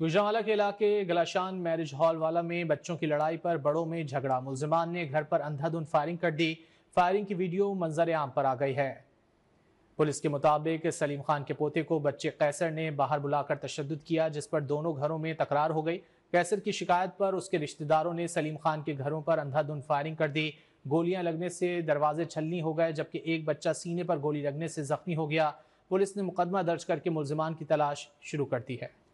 गुजरावाला के इलाके गलाशान marriage hall वाला में बच्चों की लड़ाई पर बड़ों में झगड़ा मुलजमान ने घर पर अंधाधुंध फायरिंग कर दी फायरिंग की वीडियो मंजर आम पर आ गई है पुलिस के मुताबिक सलीम खान के पोते को बच्चे कैसर ने बाहर बुलाकर तशद किया जिस पर दोनों घरों में तकरार हो गई कैसर की शिकायत पर उसके रिश्तेदारों ने सलीम खान के घरों पर अंधाधुंध फायरिंग कर दी गोलियां लगने से दरवाजे छलनी हो गए जबकि एक बच्चा सीने पर गोली लगने से जख्मी हो गया पुलिस ने मुकदमा दर्ज करके मुलजमान की तलाश शुरू कर दी है